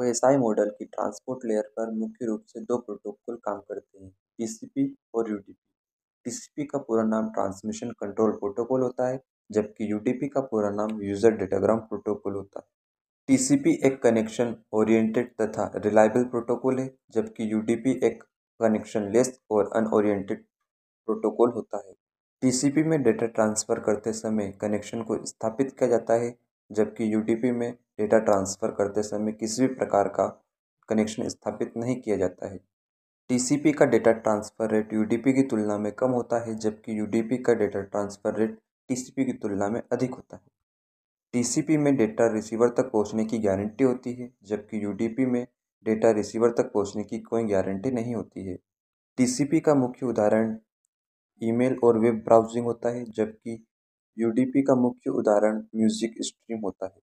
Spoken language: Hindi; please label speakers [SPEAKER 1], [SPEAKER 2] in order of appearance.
[SPEAKER 1] एस आई मॉडल की ट्रांसपोर्ट लेयर पर मुख्य रूप से दो प्रोटोकॉल काम करते हैं टीसीपी और यूडीपी टीसीपी का पूरा नाम ट्रांसमिशन कंट्रोल प्रोटोकॉल होता है जबकि यूडीपी का पूरा नाम यूज़र डेटाग्राम प्रोटोकॉल होता है टीसीपी एक कनेक्शन ओरिएंटेड तथा रिलायबल प्रोटोकॉल है जबकि यूडीपी एक कनेक्शन लेस और अनओरिएंटेड प्रोटोकॉल होता है टीसीपी में डेटा ट्रांसफ़र करते समय कनेक्शन को स्थापित किया जाता है जबकि यू डी पी में डेटा ट्रांसफ़र करते समय किसी भी प्रकार का कनेक्शन स्थापित नहीं किया जाता है टी सी पी का data transfer rate U D P की तुलना में कम होता है जबकि यू डी पी का data transfer rate T C P की तुलना में अधिक होता है टी सी पी में डेटा रिसीवर तक पहुंचने की गारंटी होती है जबकि यू डी पी में डेटा रिसीवर तक पहुंचने की कोई गारंटी नहीं होती है टी सी पी का मुख्य उदाहरण ईमेल और वेब ब्राउजिंग होता है जबकि यूडीपी का
[SPEAKER 2] मुख्य उदाहरण म्यूज़िक स्ट्रीम होता है